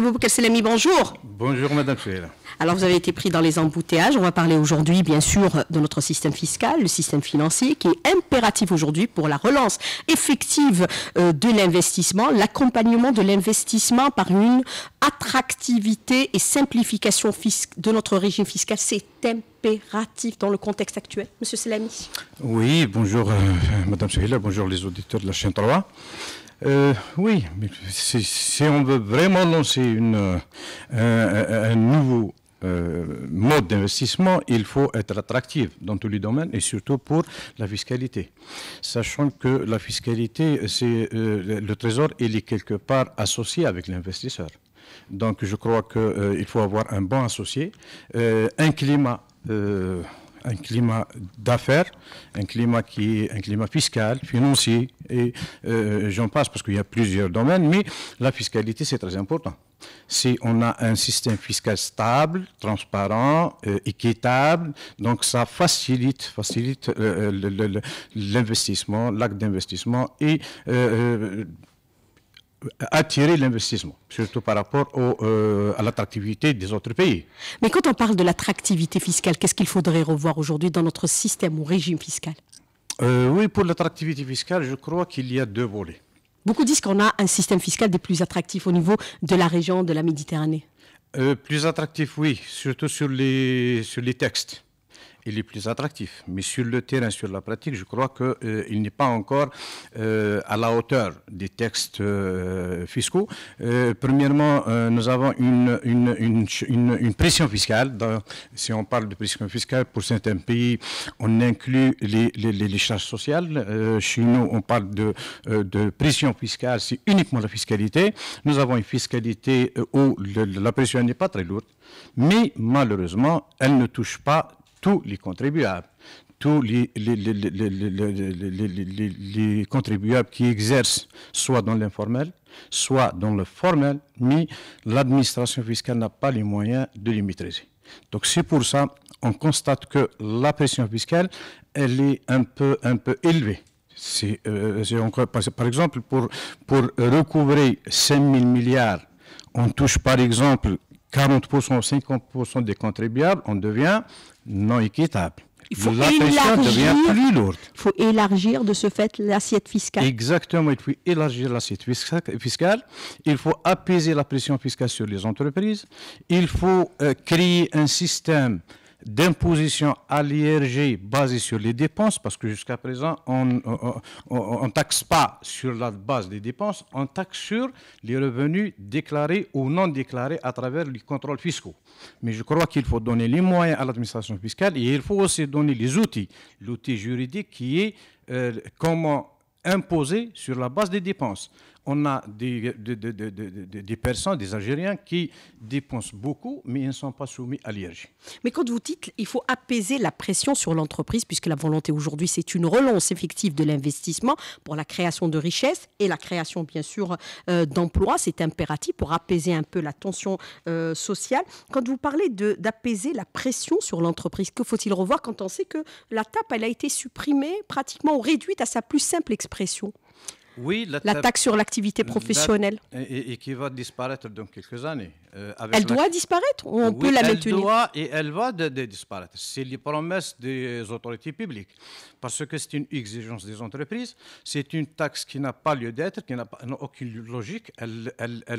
Monsieur selami bonjour. Bonjour, Madame Sheila. Alors, vous avez été pris dans les embouteillages. On va parler aujourd'hui, bien sûr, de notre système fiscal, le système financier, qui est impératif aujourd'hui pour la relance effective euh, de l'investissement, l'accompagnement de l'investissement par une attractivité et simplification de notre régime fiscal. C'est impératif dans le contexte actuel. Monsieur Selami. Oui, bonjour, euh, Madame Bonjour, les auditeurs de la chaîne 3. Euh, oui, si, on veut vraiment lancer euh, un, nouveau euh, mode d'investissement, il faut être attractif dans tous les domaines et surtout pour la fiscalité. Sachant que la fiscalité, c'est le trésor, il est quelque part associé avec l'investisseur. Donc je crois qu'il faut avoir un bon associé, un climat un climat d'affaires, un climat qui est un climat fiscal, financier, et euh, j'en passe parce qu'il y a plusieurs domaines, mais la fiscalité, c'est très important. Si on a un système fiscal stable, transparent, euh, équitable, donc ça facilite, facilite euh, l'investissement, l'acte d'investissement et attirer l'investissement, surtout par rapport euh, à l'attractivité des autres pays. Mais quand on parle de l'attractivité fiscale, qu'est-ce qu'il faudrait revoir aujourd'hui dans notre système ou régime fiscal euh, Oui, pour l'attractivité fiscale, je crois qu'il y a deux volets. Beaucoup disent qu'on a un système fiscal des plus attractifs au niveau de la région de la Méditerranée. Euh, plus attractif, oui, surtout sur les, sur les textes il est plus attractif. Mais sur le terrain, sur la pratique, je crois qu'il euh, il n'est pas encore euh, à la hauteur des textes euh, fiscaux. premièrement, nous avons une, pression fiscale. si on parle de pression fiscale, pour certains pays, on inclut les, charges sociales. chez nous, on parle de, de pression fiscale, c'est uniquement la fiscalité. Nous avons une fiscalité où la pression n'est pas très lourde, mais malheureusement, elle ne touche pas tous les contribuables, tous les, contribuables qui exercent soit dans l'informel, soit dans le formel, mais l'administration fiscale n'a pas les moyens de les maîtriser. Donc c'est pour ça qu'on constate que la pression fiscale, elle est un peu, un peu élevée. par exemple, pour, pour recouvrer 5 000 milliards, on touche par exemple 40%, ou 50% des contribuables, on devient non équitable. Il faut la élargir, devient plus lourde. Il faut élargir de ce fait l'assiette fiscale. Exactement, il faut élargir l'assiette fiscale. Il faut apaiser la pression fiscale sur les entreprises. Il faut euh, créer un système d'imposition à l'IRG basée sur les dépenses, parce que jusqu'à présent, on ne taxe pas sur la base des dépenses, on taxe sur les revenus déclarés ou non déclarés à travers les contrôles fiscaux. Mais je crois qu'il faut donner les moyens à l'administration fiscale et il faut aussi donner les outils, l'outil juridique qui est euh, comment imposer sur la base des dépenses. On a des, personnes, des Algériens qui dépensent beaucoup, mais ils ne sont pas soumis à l'IRG. Mais quand vous dites il faut apaiser la pression sur l'entreprise, puisque la volonté aujourd'hui, c'est une relance effective de l'investissement pour la création de richesses et la création, bien sûr, euh, d'emplois, c'est impératif pour apaiser un peu la tension euh, sociale. Quand vous parlez d'apaiser la pression sur l'entreprise, que faut-il revoir quand on sait que la TAP, elle a été supprimée pratiquement réduite à sa plus simple expression oui, la, taxe sur l'activité professionnelle. et, qui va disparaître dans quelques années. Euh, elle doit disparaître ou on peut la maintenir Elle doit et elle va disparaître. C'est les promesses des autorités publiques. Parce que c'est une exigence des entreprises. C'est une taxe qui n'a pas lieu d'être, qui n'a aucune logique. Elle,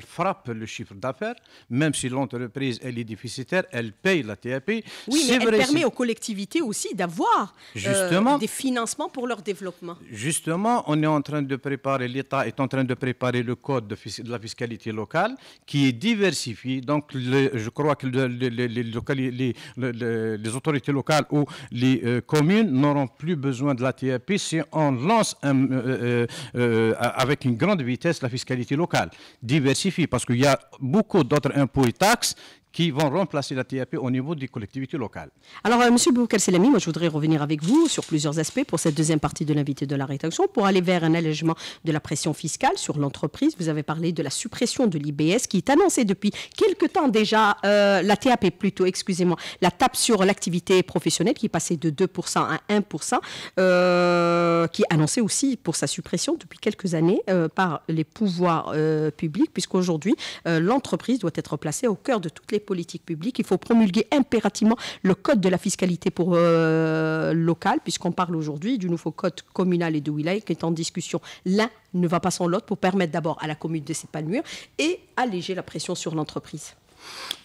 frappe le chiffre d'affaires. Même si l'entreprise est déficitaire, elle paye la TAP. Oui, mais elle permet aux collectivités aussi d'avoir euh, des financements pour leur développement. Justement, on est en train de préparer l'État est en train de préparer le code de, la fiscalité locale qui est diversifié. Donc, je crois que les, autorités locales ou les euh, communes n'auront plus besoin de la TAP si on lance euh, euh, avec une grande vitesse la fiscalité locale. Diversifie parce qu'il y a beaucoup d'autres impôts et taxes qui vont remplacer la TAP au niveau des collectivités locales. Alors, M. Euh, Monsieur Selami, moi je voudrais revenir avec vous sur plusieurs aspects pour cette deuxième partie de l'invité de la rédaction, pour aller vers un allègement de la pression fiscale sur l'entreprise. Vous avez parlé de la suppression de l'IBS qui est annoncée depuis quelques temps déjà, euh, la TAP plutôt, excusez-moi, la tape sur l'activité professionnelle qui est passée de 2% à 1%, euh, qui est annoncée aussi pour sa suppression depuis quelques années par les pouvoirs publics, puisqu'aujourd'hui, l'entreprise doit être placée au cœur de toutes les politique publique, Il faut promulguer impérativement le code de la fiscalité pour, euh, locale, puisqu'on parle aujourd'hui du nouveau code communal et de wilay qui est en discussion. L'un ne va pas sans l'autre pour permettre d'abord à la commune de s'épanouir et alléger la pression sur l'entreprise.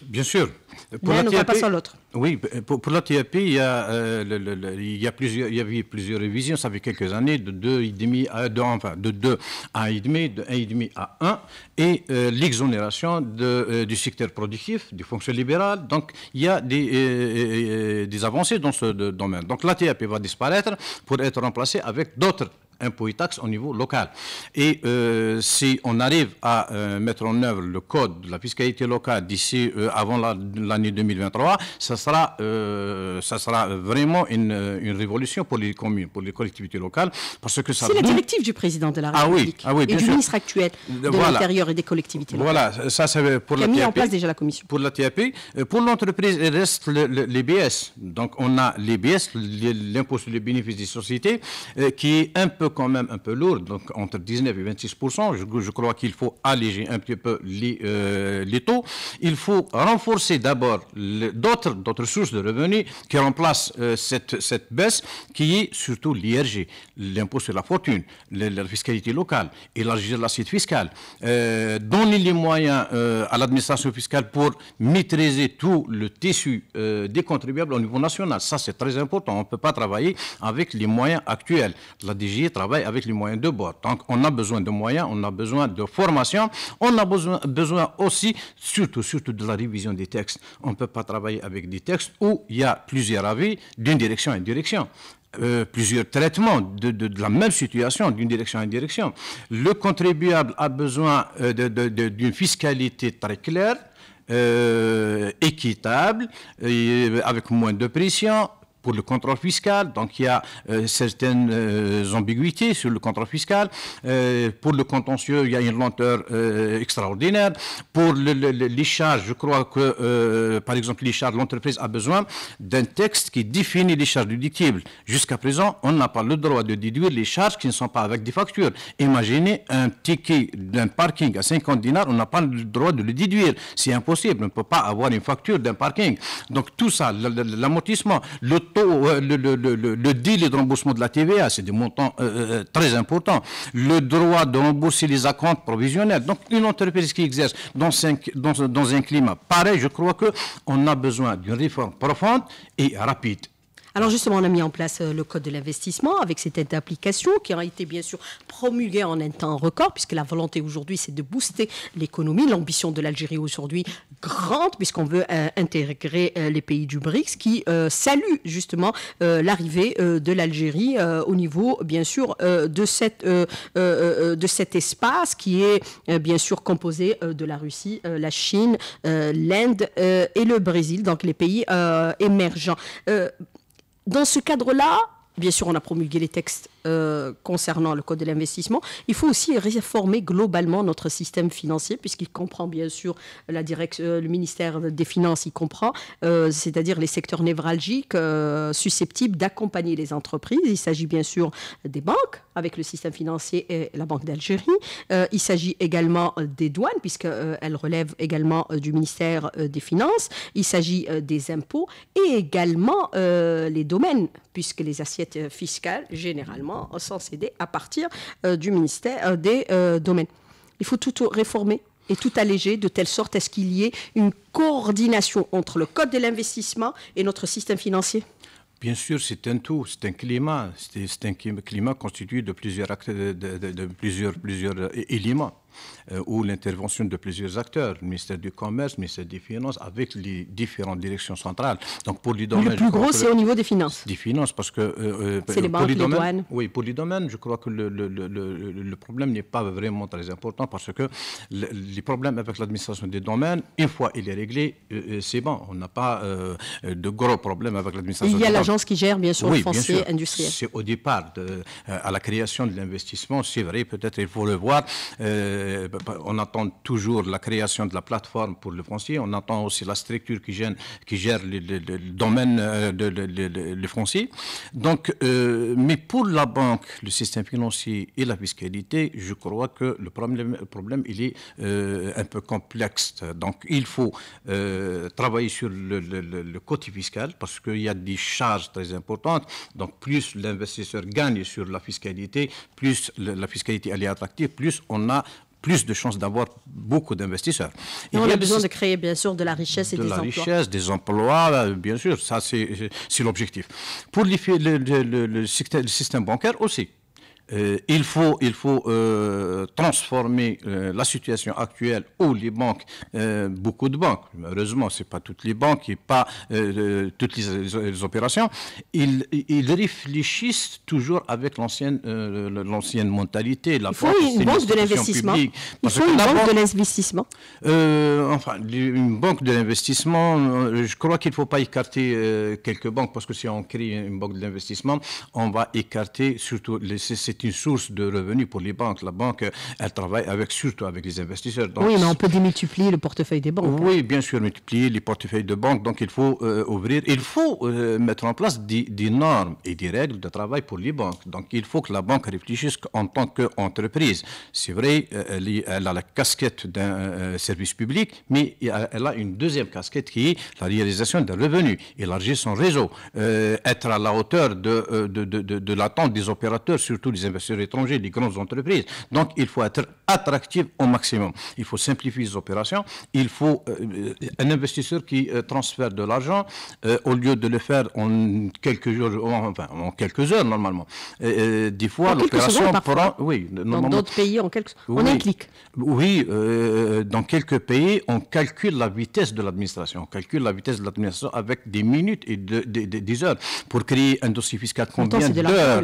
Bien sûr. Pour ne pas l'autre. Oui, pour, la TAP, il y, a, euh, il, y a plusieurs, il y plusieurs révisions, ça fait quelques années, de demi à 2, enfin, de 2 à demi de 1,5 à 1, et euh, l'exonération euh, du secteur productif, du fonctions libéral Donc, il y a des, euh, avancées dans ce domaine. Donc, la TAP va disparaître pour être remplacée avec d'autres impôts et taxes au niveau local. Et euh, si on arrive à euh, mettre en œuvre le code de la fiscalité locale d'ici euh, avant l'année 2023, ça sera, ça sera vraiment une, une, révolution pour les communes, pour les collectivités locales, parce que ça. C'est la directive du président de la ah République ah et du ministre actuel de l'intérieur et des collectivités locales. Voilà, ça c'est pour la TAP. a mis en place déjà la commission. Pour la TAP, pour l'entreprise, il reste le, l'EBS. Donc on a l'EBS, l'impôt sur les bénéfices des sociétés, qui est un peu quand même un peu lourd, donc entre 19 et 26 je, crois qu'il faut alléger un petit peu les, euh, les taux. Il faut renforcer d'abord d'autres, d'autres sources de revenus qui remplacent euh, cette, baisse, qui est surtout l'IRG, l'impôt sur la fortune, la, fiscalité locale, élargir l'assiette fiscale, euh, donner les moyens à l'administration fiscale pour maîtriser tout le tissu des contribuables au niveau national. Ça, c'est très important. On ne peut pas travailler avec les moyens actuels. La DG travaille avec les moyens de bord. Donc, on a besoin de moyens, on a besoin de formation, on a besoin, besoin aussi, surtout, surtout de la révision des textes. On ne peut pas travailler avec des textes où il y a plusieurs avis d'une direction à une direction. Euh, plusieurs traitements de, de, la même situation d'une direction à une direction. Le contribuable a besoin euh, d'une fiscalité très claire, euh, équitable, avec moins de pression, pour le contrôle fiscal, donc il y a euh, certaines euh, ambiguïtés sur le contrôle fiscal. Euh, pour le contentieux, il y a une lenteur extraordinaire. Pour les charges, je crois que, par exemple, les charges, l'entreprise a besoin d'un texte qui définit les charges déductibles. Jusqu'à présent, on n'a pas le droit de déduire les charges qui ne sont pas avec des factures. Imaginez un ticket d'un parking à 50 dinars, on n'a pas le droit de le déduire. C'est impossible, on ne peut pas avoir une facture d'un parking. Donc tout ça, l'amortissement, le euh, le, le, deal de remboursement de la TVA, c'est des montants euh, euh, très importants. Le droit de rembourser les acomptes provisionnels. Donc, une entreprise qui exerce dans, dans, dans un climat pareil, je crois qu'on a besoin d'une réforme profonde et rapide. Alors justement, on a mis en place euh, le code de l'investissement avec cette application qui a été bien sûr promulguée en un temps record, puisque la volonté aujourd'hui, c'est de booster l'économie. L'ambition de l'Algérie aujourd'hui grande, puisqu'on veut euh, intégrer euh, les pays du BRICS, qui saluent justement l'arrivée de l'Algérie au niveau, bien sûr, de, de cet espace qui est bien sûr composé de la Russie, la Chine, l'Inde et le Brésil, donc les pays émergents dans ce cadre-là, bien sûr, on a promulgué les textes euh, concernant le code de l'investissement. Il faut aussi réformer globalement notre système financier, puisqu'il comprend bien sûr la direction, euh, le ministère des Finances, il comprend, euh, c'est-à-dire les secteurs névralgiques susceptibles d'accompagner les entreprises. Il s'agit bien sûr des banques, avec le système financier et la Banque d'Algérie. il s'agit également des douanes, puisqu'elles relèvent également du ministère des Finances. Il s'agit des impôts et également les domaines, puisque les assiettes fiscales, généralement, euh, sans céder à partir euh, du ministère euh, des domaines. Il faut tout réformer et tout alléger de telle sorte à ce qu'il y ait une coordination entre le code de l'investissement et notre système financier. Bien sûr, c'est un tout, c'est un climat. C'est un climat constitué de plusieurs, actes, de plusieurs, plusieurs éléments. Euh, ou l'intervention de plusieurs acteurs, le ministère du Commerce, le ministère des Finances, avec les différentes directions centrales. Donc pour les domaines, le plus gros, c'est au niveau des finances. Des finances, parce que euh, euh c'est les banques, les, douanes. Oui, pour les domaines, je crois que le, le, le, problème n'est pas vraiment très important parce que les problèmes avec l'administration des domaines, une fois il est réglé, euh, c'est bon. On n'a pas de gros problèmes avec l'administration. des domaines. Il y a l'agence qui gère bien sûr le foncier industriel. C'est au départ de, à la création de l'investissement, c'est vrai. Peut-être il faut le voir. Euh, bah, bah, on attend toujours la création de la plateforme pour le foncier, on attend aussi la structure qui, qui gère le, domaine de, euh, le foncier. Donc, euh, mais pour la banque, le système financier et la fiscalité, je crois que le problème, problème il est un peu complexe. Donc, il faut travailler sur le, côté fiscal parce qu'il y a des charges très importantes. Donc, plus l'investisseur gagne sur la fiscalité, plus la fiscalité est attractive, plus on a plus de chances d'avoir beaucoup d'investisseurs. Et on a, besoin de créer, bien sûr, de la richesse et des emplois. De la richesse, des emplois, euh, bien sûr, ça c'est l'objectif. Pour le, le, le système bancaire aussi. Euh, il faut, il faut euh, transformer euh, la situation actuelle où les banques, beaucoup de banques, malheureusement ce n'est pas toutes les banques et pas toutes les, opérations, ils, ils, réfléchissent toujours avec l'ancienne l'ancienne mentalité. La il faut une banque de l'investissement. une banque, banque, de l'investissement. enfin, une banque de l'investissement, je crois qu'il ne faut pas écarter quelques banques parce que si on crée une banque de l'investissement, on va écarter surtout les CCT une source de revenus pour les banques. La banque, elle travaille avec, surtout avec les investisseurs. oui, mais on peut démultiplier le portefeuille des banques. Hein. Oui, bien sûr, multiplier les portefeuilles de banques. Donc, il faut euh, ouvrir, il faut euh, mettre en place des, normes et des règles de travail pour les banques. Donc, il faut que la banque réfléchisse en tant qu'entreprise. C'est vrai, euh, elle, a la casquette d'un service public, mais elle a une deuxième casquette qui est la réalisation des revenus, élargir son réseau, être à la hauteur de, de, de l'attente des opérateurs, surtout les investisseurs étrangers, des grandes entreprises. Donc il faut être attractif au maximum. Il faut simplifier les opérations. Il faut euh, un investisseur qui euh, transfère de l'argent euh, au lieu de le faire en quelques jours, enfin en quelques heures normalement. des fois l'opération prend, oui, dans d'autres pays en quelques, oui, Oui, dans quelques pays on calcule la vitesse de l'administration, on calcule la vitesse de l'administration avec des minutes et des heures pour créer un dossier fiscal combien d'heures.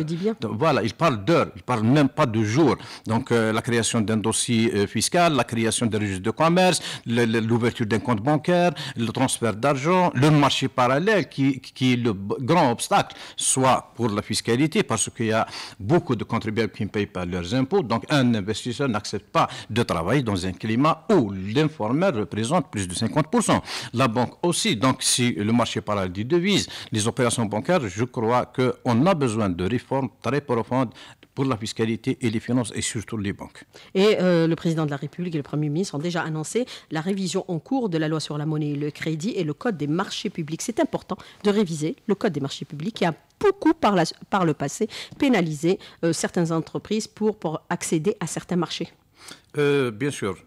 Voilà, il parle de il ne parle même pas de jour. Donc euh, la création d'un dossier euh, fiscal, la création d'un registre de commerce, l'ouverture d'un compte bancaire, le transfert d'argent, le marché parallèle qui, est le grand obstacle, soit pour la fiscalité, parce qu'il y a beaucoup de contribuables qui ne payent pas leurs impôts. Donc un investisseur n'accepte pas de travailler dans un climat où l'informel représente plus de 50%. La banque aussi. Donc si le marché parallèle des devises, les opérations bancaires, je crois qu'on a besoin de réformes très profondes pour la fiscalité et les finances et surtout les banques. Et euh, le président de la République et le Premier ministre ont déjà annoncé la révision en cours de la loi sur la monnaie et le crédit et le code des marchés publics. C'est important de réviser le code des marchés publics qui a beaucoup par, le passé pénalisé euh, certaines entreprises pour, accéder à certains marchés. Euh, bien sûr.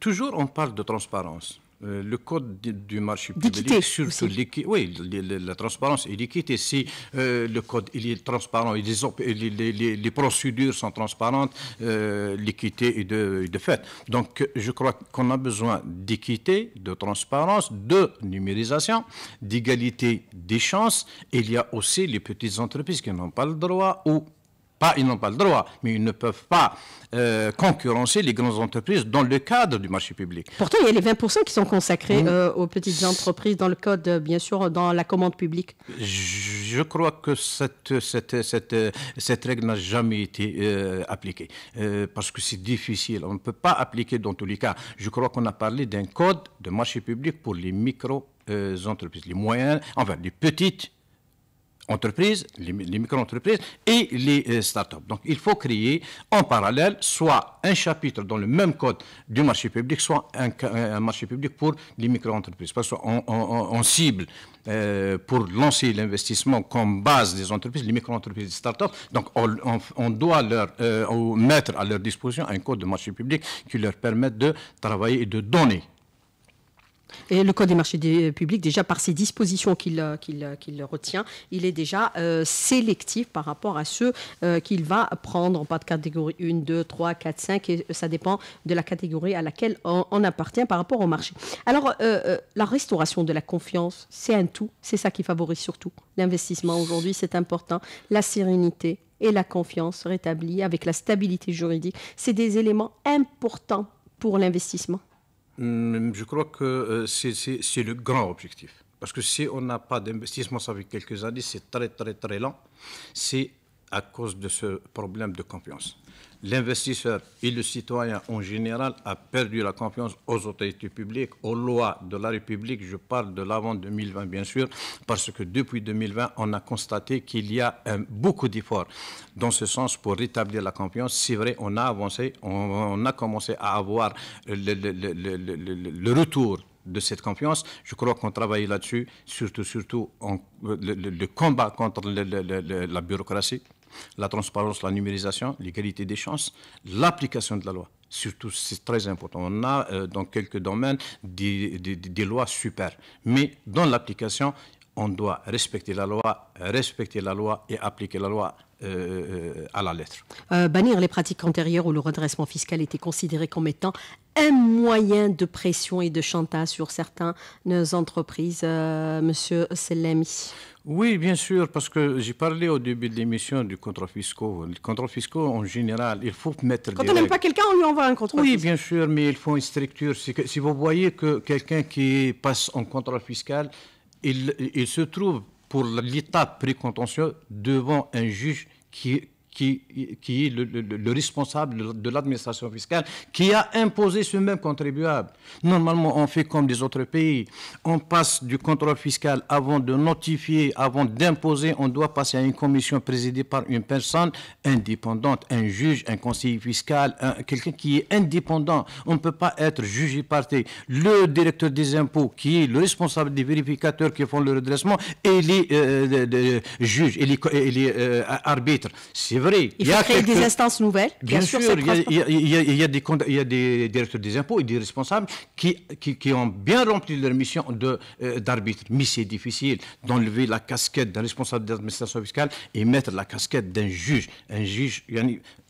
Toujours on parle de transparence. Euh, le code du, marché public, surtout oui, la transparence et l'équité. Si euh, le code il est transparent, et les, procédures sont transparentes, euh, l'équité est de, de, fait. Donc, je crois qu'on a besoin d'équité, de transparence, de numérisation, d'égalité des chances. il y a aussi les petites entreprises qui n'ont pas le droit ou ils n'ont pas le droit, mais ils ne peuvent pas euh, concurrencer les grandes entreprises dans le cadre du marché public. Pourtant, il y a les 20% qui sont consacrés mm. euh, aux petites entreprises dans le code, euh, bien sûr, dans la commande publique. Je crois que cette, cette, cette, cette règle n'a jamais été appliquée, parce que c'est difficile. On ne peut pas appliquer dans tous les cas. Je crois qu'on a parlé d'un code de marché public pour les micro entreprises, les moyens, enfin les petites entreprises, les, micro-entreprises et les euh, start-up. Donc il faut créer en parallèle soit un chapitre dans le même code du marché public, soit un, marché public pour les micro-entreprises. Parce qu'on cible euh, pour lancer l'investissement comme base des entreprises, les micro-entreprises et start-up. Donc on, doit leur euh, mettre à leur disposition un code de marché public qui leur permette de travailler et de donner et le Code des marchés euh, publics, déjà par ses dispositions euh, euh, qu'il retient, il est déjà sélectif par rapport à ceux qu'il va prendre, en pas de catégorie 1, 2, 3, 4, 5, et ça dépend de la catégorie à laquelle on, appartient par rapport au marché. Alors, la restauration de la confiance, c'est un tout, c'est ça qui favorise surtout l'investissement aujourd'hui, c'est important, la sérénité et la confiance rétablie avec la stabilité juridique, c'est des éléments importants pour l'investissement. Je crois que euh, c'est le grand objectif. Parce que si on n'a pas d'investissement, ça fait quelques années, c'est très, très, très lent. C'est à cause de ce problème de confiance. L'investisseur et le citoyen en général a perdu la confiance aux autorités publiques, aux lois de la République. Je parle de l'avant 2020, bien sûr, parce que depuis 2020, on a constaté qu'il y a beaucoup d'efforts dans ce sens pour rétablir la confiance. C'est vrai, on a avancé, on, a commencé à avoir le, retour de cette confiance. Je crois qu'on travaille là-dessus, surtout, surtout en, le, combat contre la bureaucratie, la transparence, la numérisation, l'égalité des chances, l'application de la loi. Surtout, c'est très important. On a euh, dans quelques domaines des, des, lois super, mais dans l'application, on doit respecter la loi, respecter la loi et appliquer la loi euh, euh, à la lettre. bannir les pratiques antérieures où le redressement fiscal était considéré comme étant un moyen de pression et de chantage sur certaines entreprises, euh, Monsieur Selemi Oui, bien sûr, parce que j'ai parlé au début de l'émission du contrat fiscaux. Le contrat fiscaux, en général, il faut mettre Quand on n'aime pas quelqu'un, on lui envoie un contrôle Oui, bien sûr, mais il faut une structure. si vous voyez que quelqu'un qui passe en contrôle fiscal, il, se trouve pour l'étape précontentieux devant un juge qui, qui, est le, responsable de l'administration fiscale, qui a imposé ce même contribuable. Normalement, on fait comme des autres pays. On passe du contrôle fiscal avant de notifier, avant d'imposer, on doit passer à une commission présidée par une personne indépendante, un juge, un conseiller fiscal, quelqu'un qui est indépendant. On ne peut pas être jugé parti. Le directeur des impôts, qui est le responsable des vérificateurs qui font le redressement, et les juge, euh, euh, juges, et les, euh, arbitres. C'est il faut y a créer des instances nouvelles. Bien, sûr, il, y a, il, y des, il y a des directeurs des impôts et des responsables qui, qui, ont bien rempli leur mission euh, d'arbitre. Mais c'est difficile d'enlever la casquette d'un responsable d'administration fiscale et mettre la casquette d'un juge. Un juge,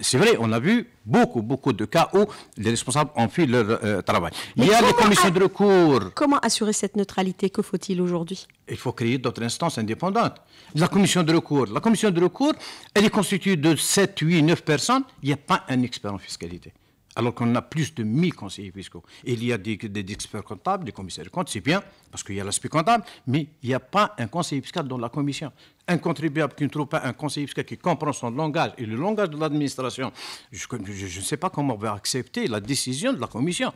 c'est vrai, on a vu beaucoup, beaucoup de cas où les responsables ont fait leur euh, travail. il y a les commissions de recours. Comment assurer cette neutralité Que faut-il aujourd'hui Il faut créer d'autres instances indépendantes. La commission de recours. La commission de recours, elle est constituée de de 7, 8, 9 personnes, il n'y a pas un expert en fiscalité. Alors qu'on a plus de 1000 conseillers fiscaux. il y a des, experts comptables, des commissaires de compte, c'est bien, parce qu'il y a l'aspect comptable, mais il n'y a pas un conseiller fiscal dans la commission. Un contribuable qui ne trouve pas un conseiller fiscal qui comprend son langage et le langage de l'administration, je ne sais pas comment on va accepter la décision de la commission.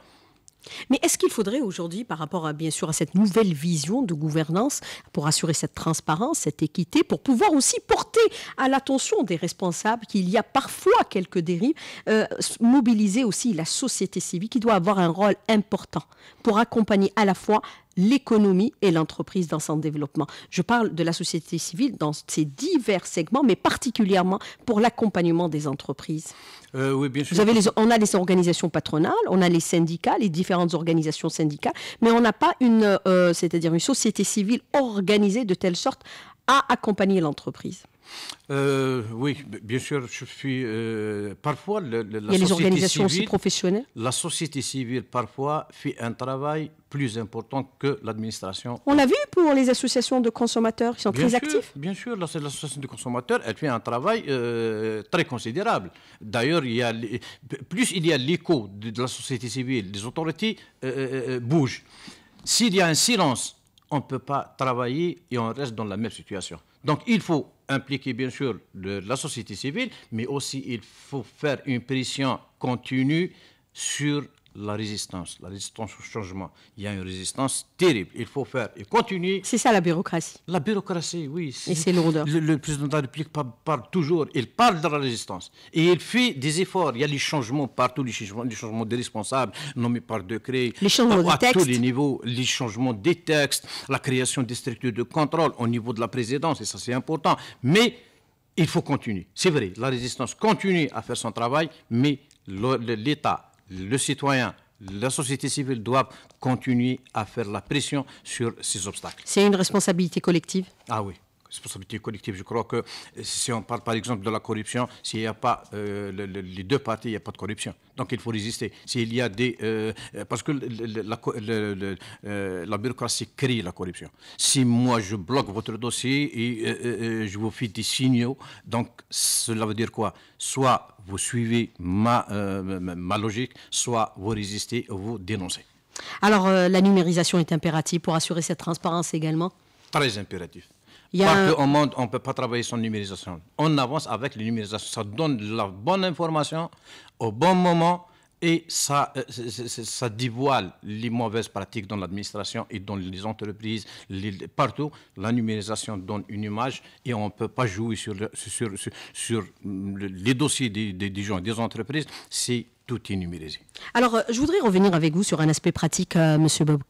Mais est-ce qu'il faudrait aujourd'hui, par rapport à, bien sûr à cette nouvelle vision de gouvernance, pour assurer cette transparence, cette équité, pour pouvoir aussi porter à l'attention des responsables qu'il y a parfois quelques dérives, euh, mobiliser aussi la société civile qui doit avoir un rôle important pour accompagner à la fois l'économie et l'entreprise dans son développement. Je parle de la société civile dans ses divers segments, mais particulièrement pour l'accompagnement des entreprises. Euh, Vous avez on a les organisations patronales, on a les syndicats, les différentes organisations syndicales, mais on n'a pas une, euh, c'est-à-dire une société civile organisée de telle sorte à accompagner l'entreprise. Euh, oui, bien sûr, je suis euh, parfois. les organisations aussi professionnelles. La société civile parfois fait un travail plus important que l'administration. On l'a vu pour les associations de consommateurs qui sont très actives ?– actifs. Bien sûr, l'association de consommateurs, elle fait un travail euh, très considérable. D'ailleurs, il y a, plus il y a l'écho de, la société civile, les autorités bougent. S'il y a un silence, on ne peut pas travailler et on reste dans la même situation. Donc il faut impliquer bien sûr de la société civile, mais aussi il faut faire une pression continue sur la résistance, la résistance au changement. Il y a une résistance terrible. Il faut faire et continuer. C'est ça la bureaucratie. La bureaucratie, oui. Et c'est lourdeur. Le, président de la République parle, toujours, il parle de la résistance. Et il fait des efforts. Il y a les changements partout, les changements, des responsables nommés par décret. Les changements tous les niveaux, les changements des textes, la création des structures de contrôle au niveau de la présidence, et ça c'est important. Mais il faut continuer. C'est vrai, la résistance continue à faire son travail, mais l'État le citoyen, la société civile doivent continuer à faire la pression sur ces obstacles. C'est une responsabilité collective Ah oui responsabilité collective. Je crois que euh, si on parle par exemple de la corruption, s'il n'y a pas euh, les deux parties, il n'y a pas de corruption. Donc il faut résister. S'il y a des, euh, parce que la, bureaucratie crée la corruption. Si moi je bloque votre dossier et je vous fais des signaux, donc cela veut dire quoi Soit vous suivez ma, ma logique, soit vous résistez ou vous dénoncez. Alors la numérisation est impérative pour assurer cette transparence également Très impérative au monde, on ne peut pas travailler sans numérisation. On avance avec la numérisation. Ça donne la bonne information au bon moment et ça, euh, ça dévoile les mauvaises pratiques dans l'administration et dans les entreprises. partout, la numérisation donne une image et on ne peut pas jouer sur, le, sur, sur, les dossiers des, des, des gens, des entreprises si alors, euh, je voudrais revenir avec vous sur un aspect pratique, M. Euh, Monsieur Bob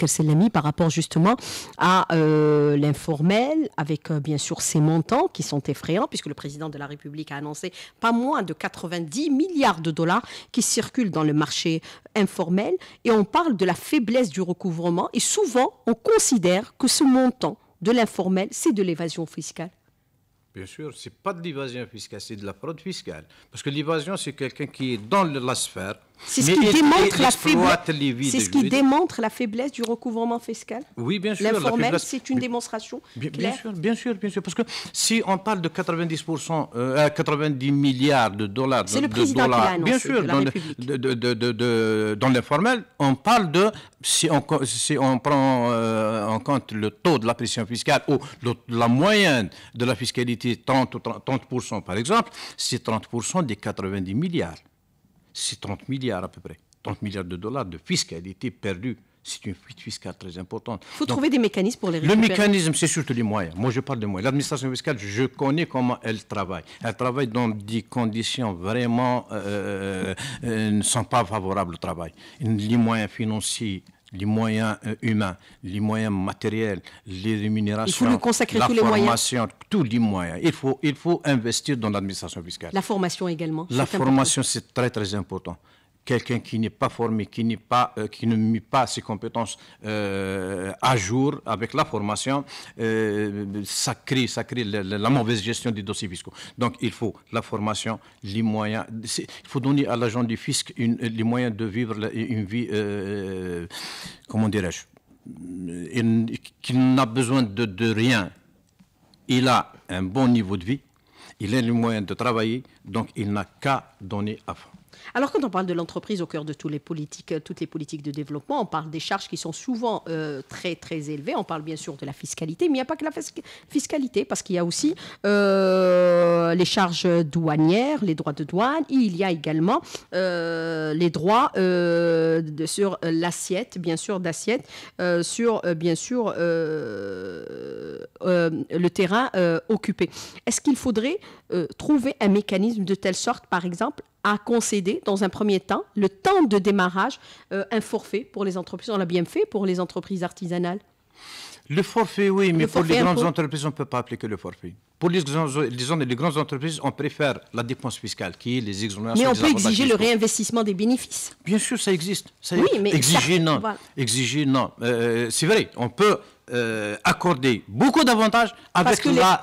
par rapport justement à euh, l'informel, avec bien sûr ces montants qui sont effrayants, puisque le président de la République a annoncé pas moins de 90 milliards de dollars qui circulent dans le marché informel, et on parle de la faiblesse du recouvrement, et souvent on considère que ce montant de l'informel, c'est de l'évasion fiscale. Bien sûr, ce n'est pas de l'évasion fiscale, c'est de la fraude fiscale. Parce que l'évasion, c'est quelqu'un qui est dans la sphère c'est ce, qui démontre, la faiblesse, ce qui démontre la faiblesse du recouvrement fiscal Oui, bien sûr. L'informel, c'est une démonstration bien, bien, sûr, bien sûr, Parce que si on parle de 90%, 90 euh, euh, milliards de dollars... C'est le président qui l'a Bien sûr, dans l'informel, on parle de... Si on, si on prend euh, en compte le taux de la pression fiscale ou la moyenne de la fiscalité, 30% par exemple, c'est 30% des 90 milliards c'est 30 milliards à peu près. 30 milliards de dollars de fiscalité perdue. C'est une fuite fiscale très importante. Il faut trouver des mécanismes pour les récupérer. Le mécanisme, c'est surtout les moyens. Moi, je parle de moyens. L'administration fiscale, je connais comment elle travaille. Elle travaille dans des conditions vraiment euh, euh, euh, ne sont pas favorables au travail. Les moyens financiers les moyens euh, humains, les moyens matériels, les rémunérations, il faut consacrer la tous formation, moyens. tous les moyens. Il faut, il faut investir dans l'administration fiscale. La formation également. La formation, c'est très très important quelqu'un qui n'est pas formé, qui, pas, euh, qui ne met pas ses compétences euh, à jour avec la formation, euh, ça crée, la, mauvaise gestion des dossiers fiscaux. Donc il faut la formation, les moyens. Il faut donner à l'agent du fisc les moyens de vivre une vie, comment dirais-je, qui n'a besoin de, rien. Il a un bon niveau de vie, il a les moyens de travailler, donc il n'a qu'à donner à fond. Alors quand on parle de l'entreprise au cœur de les politiques, euh, toutes les politiques de développement, on parle des charges qui sont souvent euh, très très élevées. On parle bien sûr de la fiscalité, mais il n'y a pas que la fiscalité parce qu'il y a aussi euh, les charges douanières, les droits de douane. Il y a également les droits sur l'assiette, bien sûr d'assiette, sur bien sûr le terrain occupé. Est-ce qu'il faudrait trouver un mécanisme de telle sorte, par exemple, à concéder, dans un premier temps, le temps de démarrage, euh, un forfait pour les entreprises. On l'a bien fait pour les entreprises artisanales. Le forfait, oui, mais pour les grandes entreprises, on ne peut pas appliquer le forfait. Pour les, grandes entreprises, on préfère la dépense fiscale, qui est les exonérations. Mais on peut exiger le réinvestissement des bénéfices. Bien sûr, ça existe. oui, mais exiger non. Exiger non. Euh, c'est vrai, on peut euh, accorder beaucoup d'avantages avec la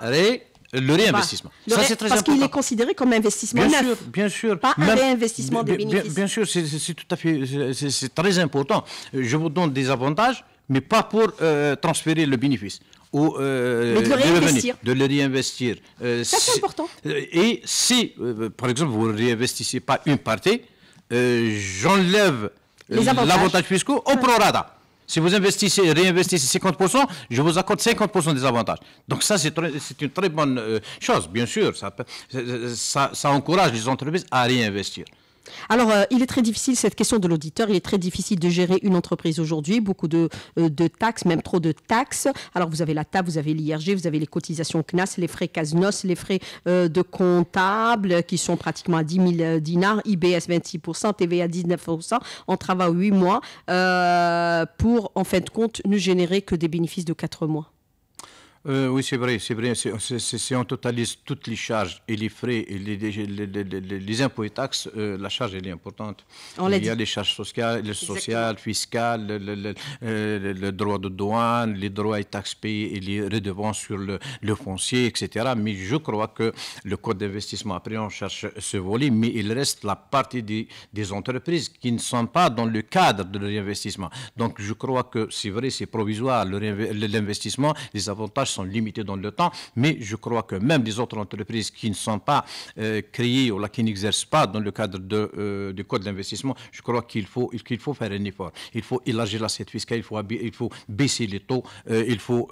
le bah, réinvestissement. ça, très parce qu'il est considéré comme investissement bien Sûr, bien sûr. Pas un réinvestissement des bénéfices. Bien, sûr, c'est tout à fait... C'est très important. Je vous donne des avantages, mais pas pour euh, transférer le bénéfice. Ou, euh, de le réinvestir. De, le réinvestir. Euh, ça, c'est important. Et si, par exemple, vous ne réinvestissez pas une partie, j'enlève l'avantage fiscaux au prorata. Si vous investissez, réinvestissez 50%, je vous accorde 50% des avantages. Donc ça, c'est une très bonne euh, chose, bien sûr. Ça, ça encourage les entreprises à réinvestir alors, euh, il est très difficile, cette question de l'auditeur, il est très difficile de gérer une entreprise aujourd'hui, beaucoup de, euh, taxes, même trop de taxes. Alors, vous avez la TAP, vous avez l'IRG, vous avez les cotisations CNAS, les frais CASNOS, les frais euh, de comptable qui sont pratiquement à 10 000 dinars, IBS 26%, TVA 19%, on travaille 8 mois pour, en fin de compte, ne générer que des bénéfices de 4 mois. Euh, oui, c'est vrai, c'est vrai. Si on totalise toutes les charges et les frais, et les, les, les, les impôts et taxes, euh, la charge elle est importante. Il y a les charges sociales, sociales fiscales, euh, le, droit de douane, les droits et taxes payés et les redevances sur le, foncier, etc. Mais je crois que le code d'investissement, après, on cherche ce volet, mais il reste la partie des, des entreprises qui ne sont pas dans le cadre de l'investissement. Donc, je crois que c'est vrai, c'est provisoire. L'investissement, les avantages sont limitées dans le temps, mais je crois que même les autres entreprises qui ne sont pas euh, créées ou là, qui n'exercent pas dans le cadre de, euh, du code d'investissement, je crois qu'il faut, qu'il faut faire un effort. Il faut élargir l'assiette fiscale, il faut, il faut baisser les taux, euh, il faut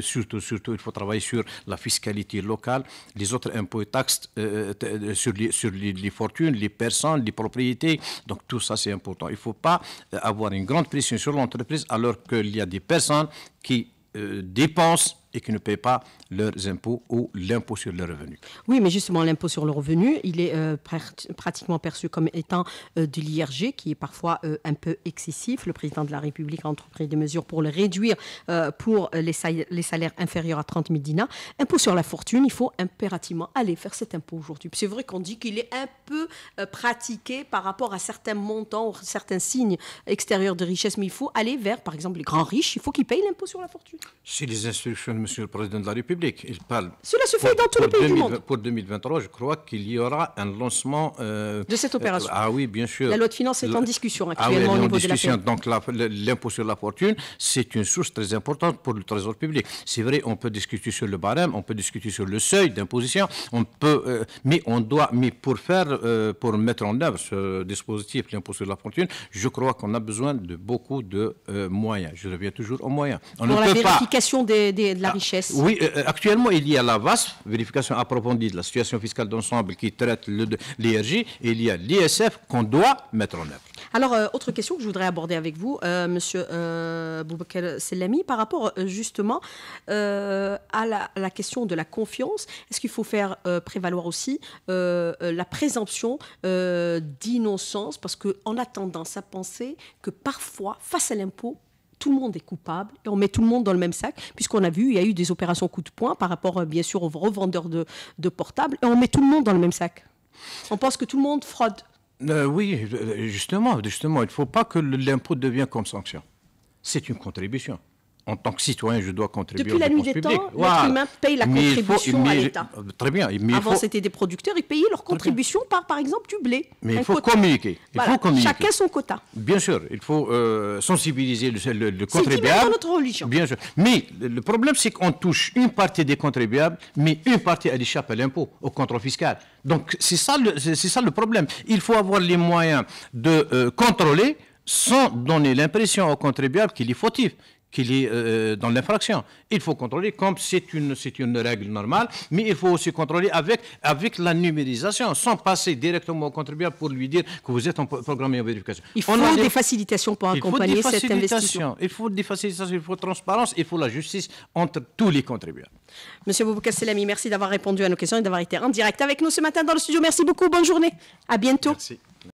surtout, surtout, il faut travailler sur la fiscalité locale, les autres impôts et taxes sur, les, sur les, fortunes, les personnes, les propriétés. Donc tout ça, c'est important. Il ne faut pas avoir une grande pression sur l'entreprise alors qu'il y a des personnes qui dépensent et qui ne paient pas leurs impôts ou l'impôt sur le revenu. Oui, mais justement, l'impôt sur le revenu, il est euh, pratiquement perçu comme étant euh, de l'IRG, qui est parfois euh, un peu excessif. Le président de la République a entrepris des mesures pour le réduire euh, pour les, salaires inférieurs à 30 000 dinars. Impôt sur la fortune, il faut impérativement aller faire cet impôt aujourd'hui. C'est vrai qu'on dit qu'il est un peu pratiqué par rapport à certains montants ou certains signes extérieurs de richesse, mais il faut aller vers, par exemple, les grands riches, il faut qu'ils payent l'impôt sur la fortune. C'est les instructions Monsieur le Président de la République. Il parle. Cela se fait dans tous les pays du monde. Pour 2023, je crois qu'il y aura un lancement. Euh, de cette euh, opération. ah oui, bien sûr. La loi de finances est en discussion ah actuellement ah elle est au niveau discussion, de la Donc l'impôt sur la fortune, c'est une source très importante pour le Trésor public. C'est vrai, on peut discuter sur le barème, on peut discuter sur le seuil d'imposition, on peut, euh, mais on doit, mais pour faire, pour mettre en œuvre ce dispositif, l'impôt sur la fortune, je crois qu'on a besoin de beaucoup de moyens. Je reviens toujours aux moyens. On pour la vérification des, la ah, oui, euh, euh, actuellement, il y a la vaste vérification approfondie de la situation fiscale d'ensemble qui traite l'IRJ, et il y a l'ISF qu'on doit mettre en œuvre. Alors, euh, autre question que je voudrais aborder avec vous, Monsieur Boubacar Selami, par rapport justement à la, la, question de la confiance, est-ce qu'il faut faire prévaloir aussi la présomption d'innocence Parce qu'on a tendance à penser que parfois, face à l'impôt, tout le monde est coupable et on met tout le monde dans le même sac, puisqu'on a vu, il y a eu des opérations coup de poing par rapport, euh, bien sûr, aux revendeurs de, portables, et on met tout le monde dans le même sac. On pense que tout le monde fraude. Euh, oui, euh, justement, justement, il ne faut pas que l'impôt devienne comme sanction. C'est une contribution en tant que citoyen, je dois contribuer Depuis la nuit des temps, l'être humain paye la contribution à l'État. Très bien. Avant, c'était des producteurs, ils payaient leur contribution par, par exemple, du blé. Mais il faut communiquer. Il faut communiquer. Chacun son quota. Bien sûr, il faut euh, sensibiliser le, contribuable. C'est notre religion. Bien sûr. Mais le problème, c'est qu'on touche une partie des contribuables, mais une partie, elle échappe à l'impôt, au contrôle fiscal. Donc, c'est ça, le, ça le problème. Il faut avoir les moyens de euh, contrôler sans donner l'impression aux contribuables qu'il est fautif, qu'il est euh, euh, dans l'infraction. Il faut contrôler comme c'est une, c'est une règle normale, mais il faut aussi contrôler avec, avec la numérisation, sans passer directement au contribuable pour lui dire que vous êtes en programme en vérification. Il faut On des, des facilitations pour accompagner cette investissement. Il faut des facilitations, il faut transparence, il faut la justice entre tous les contribuables. Monsieur Bouboukasselami, merci d'avoir répondu à nos questions et d'avoir été en direct avec nous ce matin dans le studio. Merci beaucoup, bonne journée. À bientôt. Merci.